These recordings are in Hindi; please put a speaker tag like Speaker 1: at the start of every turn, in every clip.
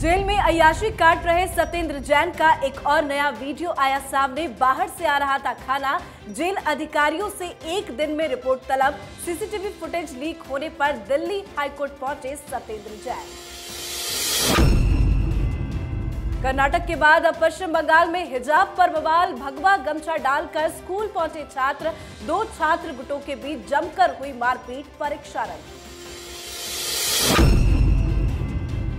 Speaker 1: जेल में अयाशी काट रहे सत्येंद्र जैन का एक और नया वीडियो आया सामने बाहर से आ रहा था खाना जेल अधिकारियों से एक दिन में रिपोर्ट तलब सीसीटीवी फुटेज लीक होने पर दिल्ली हाईकोर्ट पहुंचे सत्येंद्र जैन कर्नाटक के बाद अब पश्चिम बंगाल में हिजाब पर बवाल भगवा गमछा डालकर स्कूल पहुंचे छात्र दो छात्र गुटों के बीच जमकर हुई मारपीट परीक्षा रही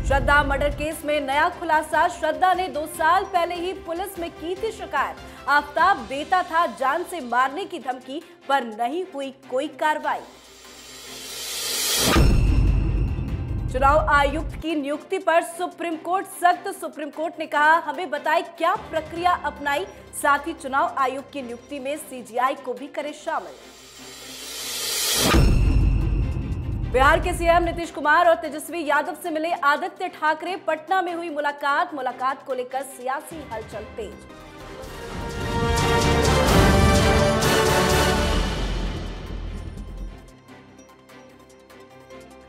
Speaker 1: श्रद्धा मर्डर केस में नया खुलासा श्रद्धा ने दो साल पहले ही पुलिस में की थी शिकायत आफ्ताब देता था जान से मारने की धमकी पर नहीं हुई कोई कार्रवाई चुनाव आयुक्त की नियुक्ति पर सुप्रीम कोर्ट सख्त सुप्रीम कोर्ट ने कहा हमें बताएं क्या प्रक्रिया अपनाई साथ ही चुनाव आयोग की नियुक्ति में सीजीआई को भी करे शामिल बिहार के सीएम नीतीश कुमार और तेजस्वी यादव से मिले आदित्य ठाकरे पटना में हुई मुलाकात मुलाकात को लेकर सियासी हलचल तेज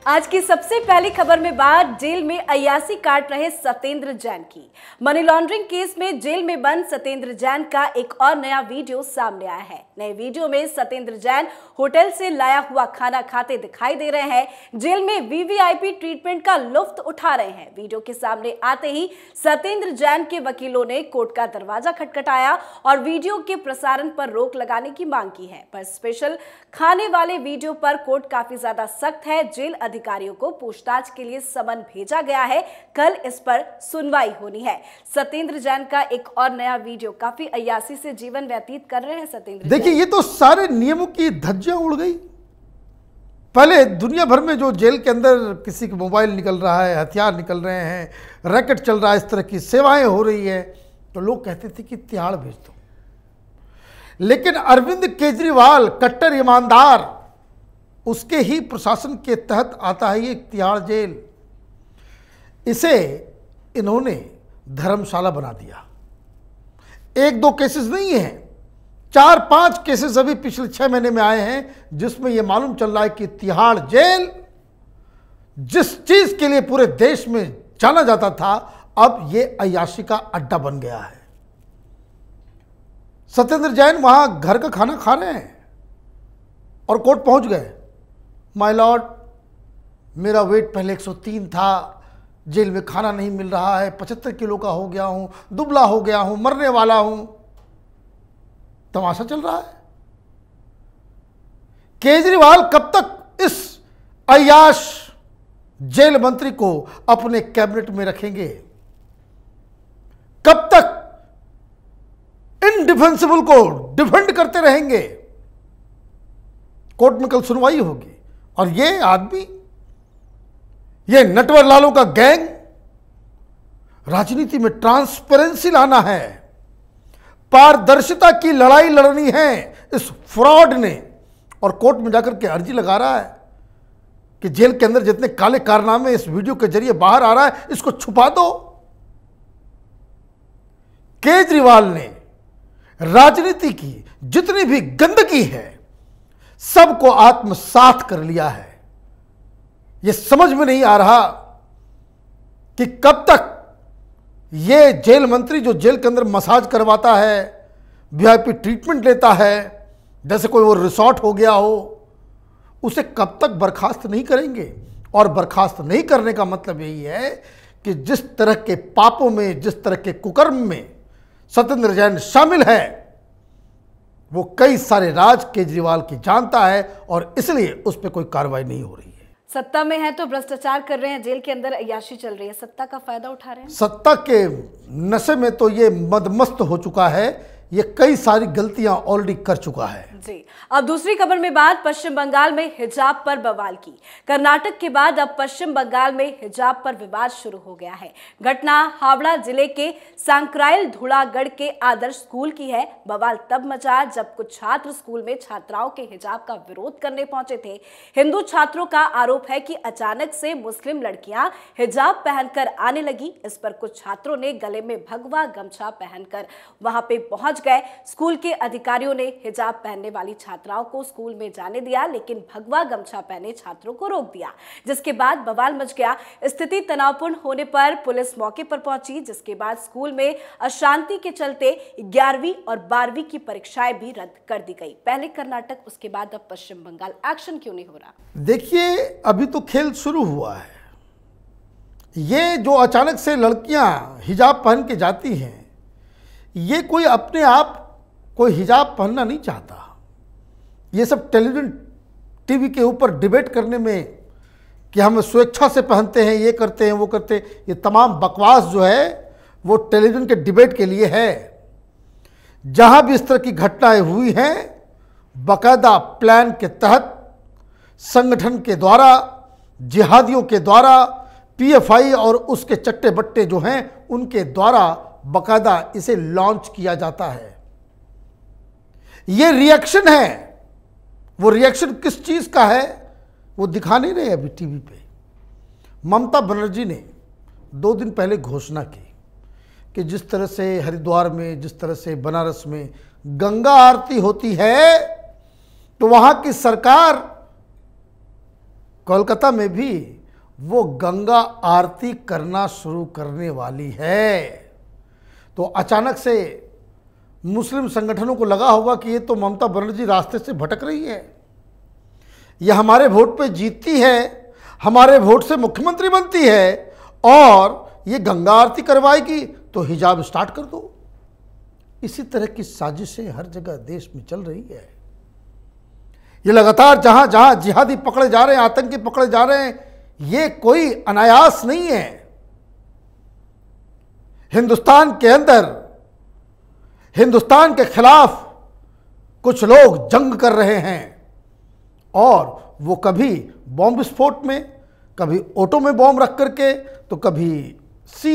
Speaker 1: आज की सबसे पहली खबर में बात जेल में अयासी काट रहे सत्येंद्र जैन की मनी लॉन्ड्रिंग केस में जेल में बंद सत्येंद्र जैन का एक और नया वीडियो सामने आया है नए वीडियो में सत्येंद्र जैन होटल से लाया हुआ खाना खाते दिखाई दे रहे हैं जेल में वीवीआईपी ट्रीटमेंट का लुफ्त उठा रहे हैं वीडियो के सामने आते ही सत्येंद्र जैन के वकीलों ने कोर्ट का दरवाजा खटखटाया और वीडियो के प्रसारण पर रोक लगाने की मांग की है पर स्पेशल खाने वाले वीडियो पर कोर्ट काफी ज्यादा सख्त है जेल अधिकारियों को पूछताछ के लिए समन भेजा गया है कल इस पर सुनवाई होनी है सत्येंद्र जैन का एक और नया वीडियो काफी अयासी से जीवन व्यतीत कर रहे हैं सत्येंद्र
Speaker 2: देखिए देखिए ये तो सारे नियमों की धज्जियां उड़ गई पहले दुनिया भर में जो जेल के अंदर किसी के मोबाइल निकल रहा है हथियार निकल रहे हैं रैकेट चल रहा है इस तरह की सेवाएं हो रही है तो लोग कहते थे कि तिहाड़ भेज दो लेकिन अरविंद केजरीवाल कट्टर ईमानदार उसके ही प्रशासन के तहत आता है ये तिहाड़ जेल इसे इन्होंने धर्मशाला बना दिया एक दो केसेस नहीं हैं चार पांच केसेस अभी पिछले छह महीने में आए हैं जिसमें यह मालूम चल रहा है कि तिहाड़ जेल जिस चीज के लिए पूरे देश में जाना जाता था अब यह अयाशी का अड्डा बन गया है सत्येंद्र जैन वहां घर का खाना खा रहे हैं और कोर्ट पहुंच गए माई लॉर्ड मेरा वेट पहले 103 था जेल में खाना नहीं मिल रहा है पचहत्तर किलो का हो गया हूं दुबला हो गया हूं मरने वाला हूं तमाशा चल रहा है केजरीवाल कब तक इस अयाश जेल मंत्री को अपने कैबिनेट में रखेंगे कब तक इनडिफेंसिबल को डिफेंड करते रहेंगे कोर्ट में कल सुनवाई होगी और ये आदमी ये नटवर लालों का गैंग राजनीति में ट्रांसपेरेंसी लाना है पारदर्शिता की लड़ाई लड़नी है इस फ्रॉड ने और कोर्ट में जाकर के अर्जी लगा रहा है कि जेल के अंदर जितने काले कारनामे इस वीडियो के जरिए बाहर आ रहा है इसको छुपा दो केजरीवाल ने राजनीति की जितनी भी गंदगी है सबको आत्मसात कर लिया है यह समझ में नहीं आ रहा कि कब तक ये जेल मंत्री जो जेल के अंदर मसाज करवाता है वीआईपी ट्रीटमेंट लेता है जैसे कोई वो रिसॉर्ट हो गया हो उसे कब तक बर्खास्त नहीं करेंगे और बर्खास्त नहीं करने का मतलब यही है कि जिस तरह के पापों में जिस तरह के कुकर्म में सत्येंद्र जैन शामिल है वो कई सारे राज केजरीवाल की जानता है और इसलिए उस पर कोई कार्रवाई नहीं हो रही
Speaker 1: सत्ता में है तो भ्रष्टाचार कर रहे हैं जेल के अंदर अयाशी चल रही है सत्ता का फायदा उठा रहे हैं
Speaker 2: सत्ता के नशे में तो ये मदमस्त हो चुका है ये कई सारी गलतियां ऑलरेडी कर चुका है
Speaker 1: जी अब दूसरी खबर में बात पश्चिम बंगाल में हिजाब पर बवाल की कर्नाटक के बाद अब पश्चिम बंगाल में हिजाब पर विवाद शुरू हो गया है घटना हावड़ा जिले के सांक्राइल धुड़ागढ़ के आदर्श स्कूल की है बवाल तब मचा जब कुछ छात्र स्कूल में छात्राओं के हिजाब का विरोध करने पहुंचे थे हिंदू छात्रों का आरोप है की अचानक से मुस्लिम लड़कियां हिजाब पहनकर आने लगी इस पर कुछ छात्रों ने गले में भगवा गमछा पहनकर वहां पे पहुंच गए स्कूल के अधिकारियों ने हिजाब पहनने वाली छात्राओं को स्कूल में जाने दिया लेकिन भगवा गमछा पहने छात्रों को रोक दिया जिसके बाद बवाल मच गया स्थिति तनावपूर्ण होने पर पुलिस मौके पर पहुंची जिसके बाद स्कूल में अशांति के चलते ग्यारहवीं और बारहवीं की परीक्षाएं भी रद्द कर दी गई पहले कर्नाटक उसके बाद अब पश्चिम बंगाल एक्शन क्यों नहीं हो
Speaker 2: रहा देखिए अभी तो खेल शुरू हुआ है ये जो अचानक से लड़कियां हिजाब पहन के जाती हैं ये कोई अपने आप कोई हिजाब पहनना नहीं चाहता ये सब टेलीविजन टीवी के ऊपर डिबेट करने में कि हम स्वेच्छा से पहनते हैं ये करते हैं वो करते हैं ये तमाम बकवास जो है वो टेलीविज़न के डिबेट के लिए है जहाँ भी इस तरह की घटनाएं हुई हैं बाकायदा प्लान के तहत संगठन के द्वारा जिहादियों के द्वारा पीएफआई और उसके चट्टे बट्टे जो हैं उनके द्वारा बकायदा इसे लॉन्च किया जाता है ये रिएक्शन है वो रिएक्शन किस चीज़ का है वो दिखा नहीं रहे अभी टीवी पे ममता बनर्जी ने दो दिन पहले घोषणा की कि जिस तरह से हरिद्वार में जिस तरह से बनारस में गंगा आरती होती है तो वहां की सरकार कोलकाता में भी वो गंगा आरती करना शुरू करने वाली है तो अचानक से मुस्लिम संगठनों को लगा होगा कि ये तो ममता बनर्जी रास्ते से भटक रही है यह हमारे वोट पे जीतती है हमारे वोट से मुख्यमंत्री बनती है और ये गंगा आरती करवाएगी तो हिजाब स्टार्ट कर दो इसी तरह की साजिशें हर जगह देश में चल रही है ये लगातार जहां जहां जिहादी पकड़े जा रहे हैं आतंकी पकड़े जा रहे हैं ये कोई अनायास नहीं है हिंदुस्तान के अंदर हिंदुस्तान के खिलाफ कुछ लोग जंग कर रहे हैं और वो कभी बॉम्ब विस्फोट में कभी ऑटो में बॉम्ब रख करके तो कभी सी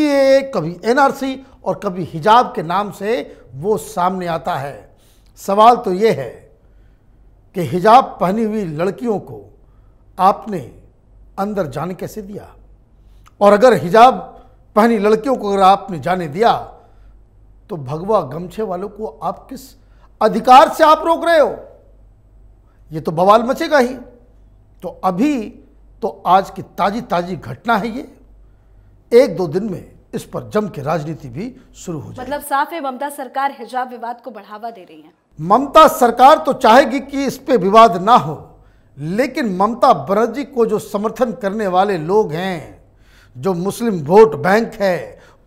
Speaker 2: कभी एनआरसी और कभी हिजाब के नाम से वो सामने आता है सवाल तो ये है कि हिजाब पहनी हुई लड़कियों को आपने अंदर जाने कैसे दिया और अगर हिजाब पहनी लड़कियों को अगर आपने जाने दिया तो भगवा गमछे वालों को आप किस अधिकार से आप रोक रहे हो ये तो बवाल मचेगा ही तो अभी तो आज की ताजी ताजी घटना है ये एक दो दिन में इस पर जम के राजनीति भी शुरू हो
Speaker 1: जाए मतलब साफ है ममता सरकार हिजाब विवाद को बढ़ावा दे रही है
Speaker 2: ममता सरकार तो चाहेगी कि इस पर विवाद ना हो लेकिन ममता बनर्जी को जो समर्थन करने वाले लोग हैं जो मुस्लिम वोट बैंक है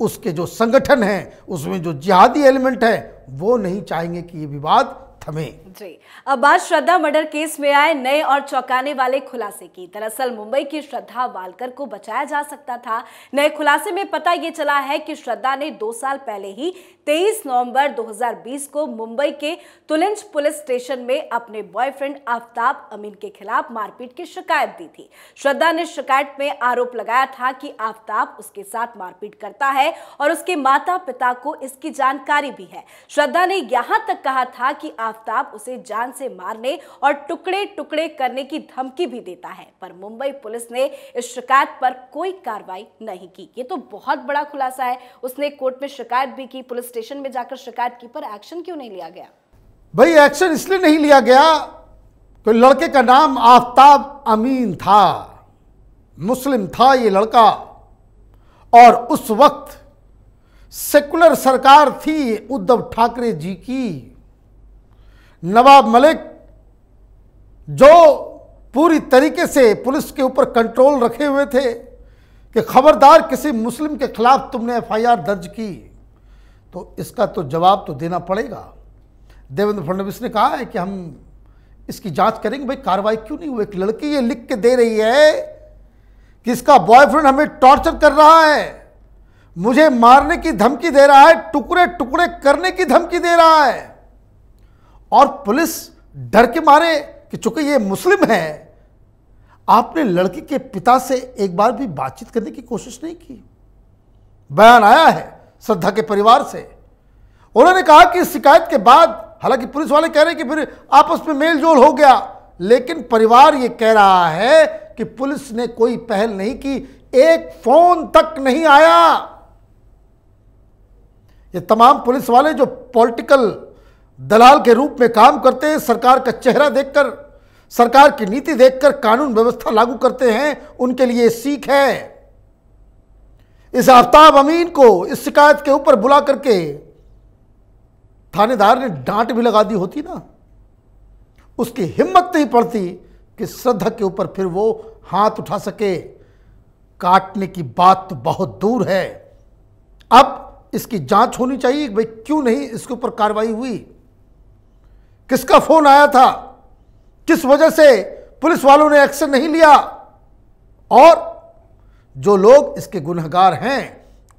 Speaker 2: उसके जो संगठन हैं उसमें जो जिहादी एलिमेंट है वो नहीं चाहेंगे कि ये विवाद थमें
Speaker 1: जी अब बात श्रद्धा मर्डर केस में आए नए और चौंकाने वाले खुलासे की दरअसल मुंबई की श्रद्धा वालकर को बचाया जा सकता था नए खुलासे में पता यह चला है कि श्रद्धा ने दो साल पहले ही 23 नवंबर 2020 को मुंबई के तुलंज पुलिस स्टेशन में अपने बॉयफ्रेंड आफ्ताब अमीन के खिलाफ मारपीट की शिकायत दी थी श्रद्धा ने शिकायत में आरोप लगाया था कि आफ्ताब उसके साथ मारपीट करता है और उसके माता पिता को इसकी जानकारी भी है श्रद्धा ने यहां तक कहा था कि आफ्ताब आफ्ताब उसे जान से मारने और टुकड़े टुकड़े करने की धमकी भी देता है पर मुंबई पुलिस ने इस शिकायत पर कोई कार्रवाई नहीं की ये तो बहुत बड़ा खुलासा है उसने कोर्ट में शिकायत भी की पुलिस स्टेशन में जाकर शिकायत की पर एक्शन क्यों नहीं लिया गया
Speaker 2: भाई एक्शन इसलिए नहीं लिया गया कि लड़के का नाम आफ्ताब अमीन था मुस्लिम था ये लड़का और उस वक्त सेकुलर सरकार थी उद्धव ठाकरे जी की नवाब मलिक जो पूरी तरीके से पुलिस के ऊपर कंट्रोल रखे हुए थे कि खबरदार किसी मुस्लिम के खिलाफ तुमने एफआईआर दर्ज की तो इसका तो जवाब तो देना पड़ेगा देवेंद्र फडणवीस ने कहा है कि हम इसकी जांच करेंगे भाई कार्रवाई क्यों नहीं हुई एक लड़की ये लिख के दे रही है कि इसका बॉयफ्रेंड हमें टॉर्चर कर रहा है मुझे मारने की धमकी दे रहा है टुकड़े टुकड़े करने की धमकी दे रहा है और पुलिस डर के मारे कि चूंकि ये मुस्लिम है आपने लड़की के पिता से एक बार भी बातचीत करने की कोशिश नहीं की बयान आया है श्रद्धा के परिवार से उन्होंने कहा कि इस शिकायत के बाद हालांकि पुलिस वाले कह रहे हैं कि फिर आपस में मेल जोल हो गया लेकिन परिवार ये कह रहा है कि पुलिस ने कोई पहल नहीं की एक फोन तक नहीं आया ये तमाम पुलिस वाले जो पॉलिटिकल दलाल के रूप में काम करते हैं सरकार का चेहरा देखकर सरकार की नीति देखकर कानून व्यवस्था लागू करते हैं उनके लिए सीख है इस आफ्ताब अमीन को इस शिकायत के ऊपर बुला करके थानेदार ने डांट भी लगा दी होती ना उसकी हिम्मत नहीं पड़ती कि श्रद्धा के ऊपर फिर वो हाथ उठा सके काटने की बात तो बहुत दूर है अब इसकी जांच होनी चाहिए भाई क्यों नहीं इसके ऊपर कार्रवाई हुई किसका फोन आया था किस वजह से पुलिस वालों ने एक्शन नहीं लिया और जो लोग इसके गुनहगार हैं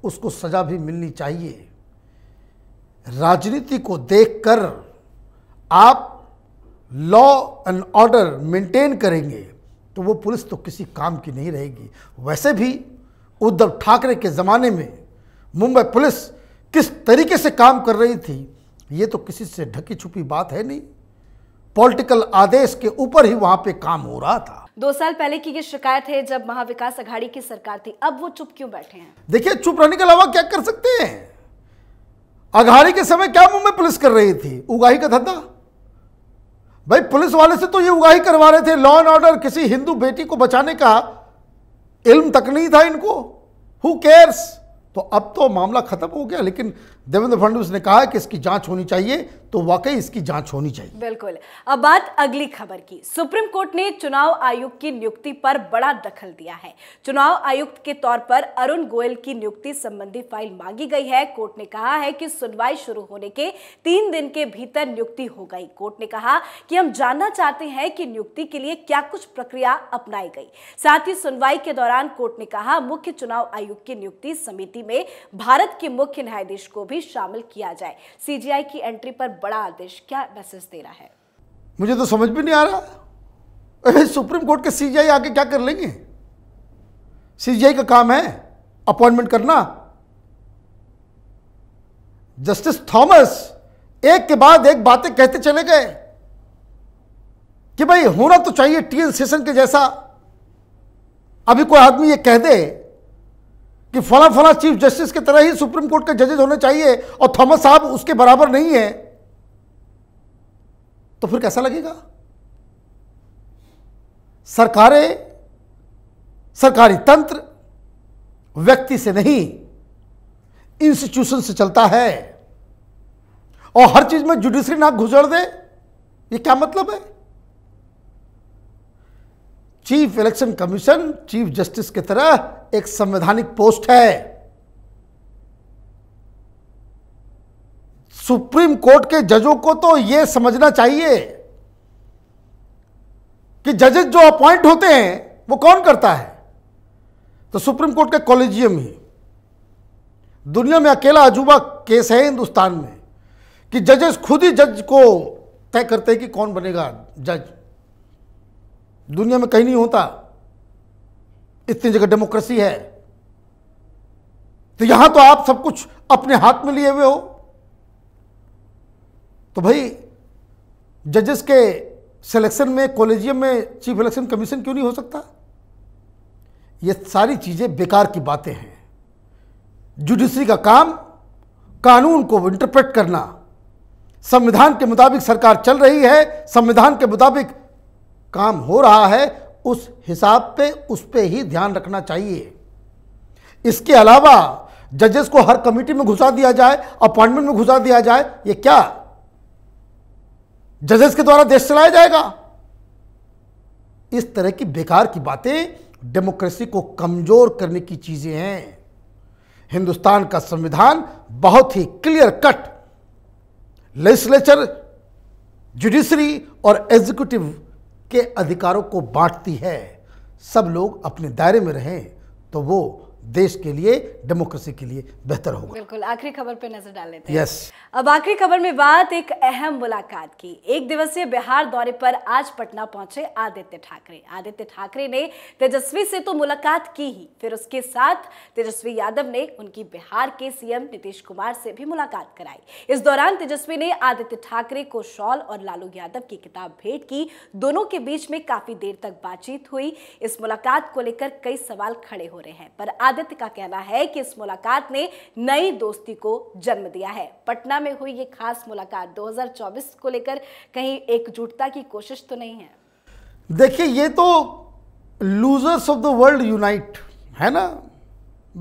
Speaker 2: उसको सजा भी मिलनी चाहिए राजनीति को देखकर आप लॉ एंड ऑर्डर मेंटेन करेंगे तो वो पुलिस तो किसी काम की नहीं रहेगी वैसे भी उद्धव ठाकरे के ज़माने में मुंबई पुलिस किस तरीके से काम कर रही थी ये तो किसी से ढकी छुपी बात है नहीं पॉलिटिकल आदेश के ऊपर ही वहां पे काम हो रहा था
Speaker 1: दो साल पहले की ये शिकायत है जब महाविकास अघाड़ी की सरकार थी अब वो चुप क्यों बैठे हैं
Speaker 2: देखिए चुप रहने के अलावा क्या कर सकते हैं अघाड़ी के समय क्या मुंह में पुलिस कर रही थी उगाही का धंधा भाई पुलिस वाले से तो ये उगाही करवा रहे थे लॉ एंड ऑर्डर किसी हिंदू बेटी को बचाने का इल्म तक नहीं था इनको हु केयर्स तो अब तो मामला खत्म हो गया लेकिन देवेंद्र फडणवीस ने कहा कि इसकी जांच होनी चाहिए तो वाकई इसकी जांच होनी चाहिए
Speaker 1: बिल्कुल अब बात अगली खबर की सुप्रीम कोर्ट ने चुनाव आयोग की नियुक्ति पर बड़ा दखल दिया है चुनाव आयुक्त के तौर पर अरुण गोयल की नियुक्ति संबंधी फाइल मांगी गई है कोर्ट ने कहा है कि सुनवाई शुरू होने के तीन दिन के भीतर नियुक्ति हो गई कोर्ट ने कहा कि हम जानना चाहते हैं कि नियुक्ति के लिए क्या कुछ प्रक्रिया अपनाई गई साथ ही सुनवाई के दौरान कोर्ट ने कहा मुख्य चुनाव आयुक्त की नियुक्ति समिति में भारत के मुख्य न्यायाधीश को भी भी शामिल किया जाए सीजीआई की एंट्री पर बड़ा आदेश क्या मैसेज दे रहा है
Speaker 2: मुझे तो समझ भी नहीं आ रहा सुप्रीम कोर्ट के सीजीआई आके क्या कर लेंगे सीजीआई का काम है अपॉइंटमेंट करना जस्टिस थॉमस एक के बाद एक बातें कहते चले गए कि भाई होना तो चाहिए टीएन सेशन के जैसा अभी कोई आदमी ये कह दे कि फला फला चीफ जस्टिस की तरह ही सुप्रीम कोर्ट के जजेज होने चाहिए और थॉमस साहब उसके बराबर नहीं है तो फिर कैसा लगेगा सरकारें सरकारी तंत्र व्यक्ति से नहीं इंस्टीट्यूशन से चलता है और हर चीज में जुडिशरी ना घुसड़ दे ये क्या मतलब है chief election commission chief justice की तरह एक संवैधानिक पोस्ट है सुप्रीम कोर्ट के जजों को तो यह समझना चाहिए कि जजेस जो अपॉइंट होते हैं वो कौन करता है तो सुप्रीम कोर्ट के कॉलेजियम ही दुनिया में अकेला अजूबा केस है हिंदुस्तान में कि जजेस खुद ही जज को तय करते हैं कि कौन बनेगा जज दुनिया में कहीं नहीं होता इतनी जगह डेमोक्रेसी है तो यहां तो आप सब कुछ अपने हाथ में लिए हुए हो तो भाई जजेस के सिलेक्शन में कॉलेजियम में चीफ इलेक्शन कमीशन क्यों नहीं हो सकता ये सारी चीज़ें बेकार की बातें हैं जुडिशरी का काम कानून को इंटरप्रेट करना संविधान के मुताबिक सरकार चल रही है संविधान के मुताबिक काम हो रहा है उस हिसाब पे उस पर ही ध्यान रखना चाहिए इसके अलावा जजेस को हर कमेटी में घुसा दिया जाए अपॉइंटमेंट में घुसा दिया जाए ये क्या जजेस के द्वारा देश चलाया जाएगा इस तरह की बेकार की बातें डेमोक्रेसी को कमजोर करने की चीजें हैं हिंदुस्तान का संविधान बहुत ही क्लियर कट लेजिस्लेचर जुडिशरी और एग्जीक्यूटिव के अधिकारों को बांटती है सब लोग अपने दायरे में रहें तो वो देश के लिए डेमोक्रेसी के लिए बेहतर होगा
Speaker 1: बिल्कुल आखिरी खबर पे नजर डाल लेते हैं यस अब आखिरी खबर में बात एक अहम मुलाकात की एक दिवसीय बिहार दौरे पर आज पटना पहुंचे आदित्य ठाकरे आदित्य ठाकरे ने तेजस्वी से तो मुलाकात की ही फिर उसके साथ तेजस्वी यादव ने उनकी बिहार के सीएम नीतीश कुमार से भी मुलाकात कराई इस दौरान तेजस्वी ने आदित्य ठाकरे को शॉल और लालू यादव की किताब भेंट की दोनों के बीच में काफी देर तक बातचीत हुई इस मुलाकात को लेकर कई सवाल खड़े हो रहे हैं पर आदित्य का कहना है कि इस मुलाकात ने नई दोस्ती को जन्म दिया है पटना में हुई ये खास मुलाकात 2024 को लेकर कहीं एकजुटता की कोशिश तो नहीं है
Speaker 2: देखिए ये तो losers of the world unite है ना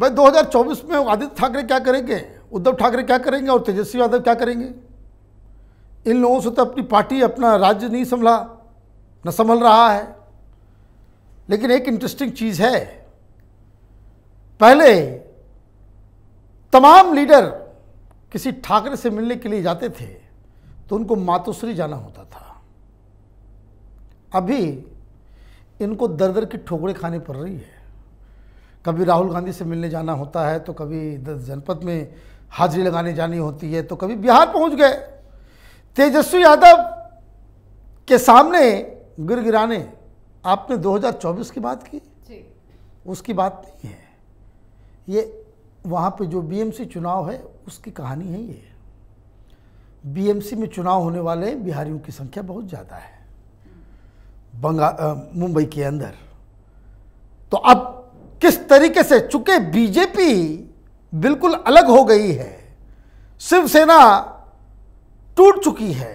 Speaker 2: भाई 2024 में आदित्य ठाकरे क्या करेंगे उद्धव ठाकरे क्या करेंगे और तेजस्वी यादव क्या करेंगे इन लोगों से तो अपनी पार्टी अपना राज्य नहीं संभला न संभल रहा है लेकिन एक इंटरेस्टिंग चीज़ है पहले तमाम लीडर किसी ठाकरे से मिलने के लिए जाते थे तो उनको मातोश्री जाना होता था अभी इनको दर दर की ठोकरें खानी पड़ रही है कभी राहुल गांधी से मिलने जाना होता है तो कभी जनपद में हाजिरी लगाने जानी होती है तो कभी बिहार पहुंच गए तेजस्वी यादव के सामने गिर गिराने आपने 2024 की बात की उसकी बात नहीं है ये वहाँ पे जो बीएमसी चुनाव है उसकी कहानी है ये बीएमसी में चुनाव होने वाले बिहारियों की संख्या बहुत ज़्यादा है बंगा मुंबई के अंदर तो अब किस तरीके से चूंकि बीजेपी बिल्कुल अलग हो गई है शिवसेना टूट चुकी है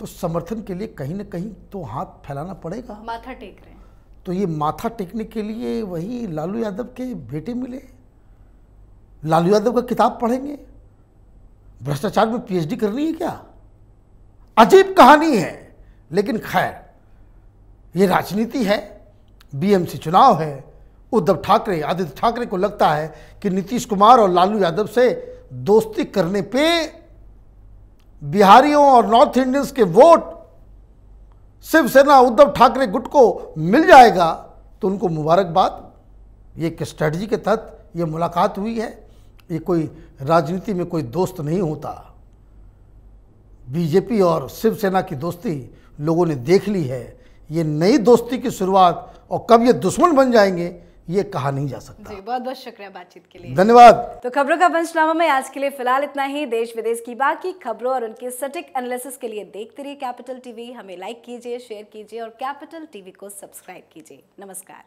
Speaker 2: तो समर्थन के लिए कहीं ना कहीं तो हाथ फैलाना पड़ेगा
Speaker 1: माथा टेक रहे हैं
Speaker 2: तो ये माथा टेकने के लिए वही लालू यादव के बेटे मिले लालू यादव का किताब पढ़ेंगे भ्रष्टाचार में पीएचडी करनी है क्या अजीब कहानी है लेकिन खैर ये राजनीति है बीएमसी चुनाव है उद्धव ठाकरे आदित्य ठाकरे को लगता है कि नीतीश कुमार और लालू यादव से दोस्ती करने पे बिहारियों और नॉर्थ इंडियंस के वोट शिवसेना उद्धव ठाकरे गुट को मिल जाएगा तो उनको मुबारकबाद ये एक स्ट्रेटजी के तहत ये मुलाकात हुई है ये कोई राजनीति में कोई दोस्त नहीं होता बीजेपी और शिवसेना की दोस्ती लोगों ने देख ली है ये नई दोस्ती की शुरुआत और कब ये दुश्मन बन जाएंगे ये कहा नहीं जा सकता
Speaker 1: जी बहुत बहुत शुक्रिया बातचीत के लिए धन्यवाद तो खबरों का पंचनामा में आज के लिए फिलहाल इतना ही देश विदेश की बाकी खबरों और उनके सटीक एनालिसिस के लिए देखते रहिए कैपिटल टीवी हमें लाइक कीजिए शेयर कीजिए और कैपिटल टीवी को सब्सक्राइब कीजिए नमस्कार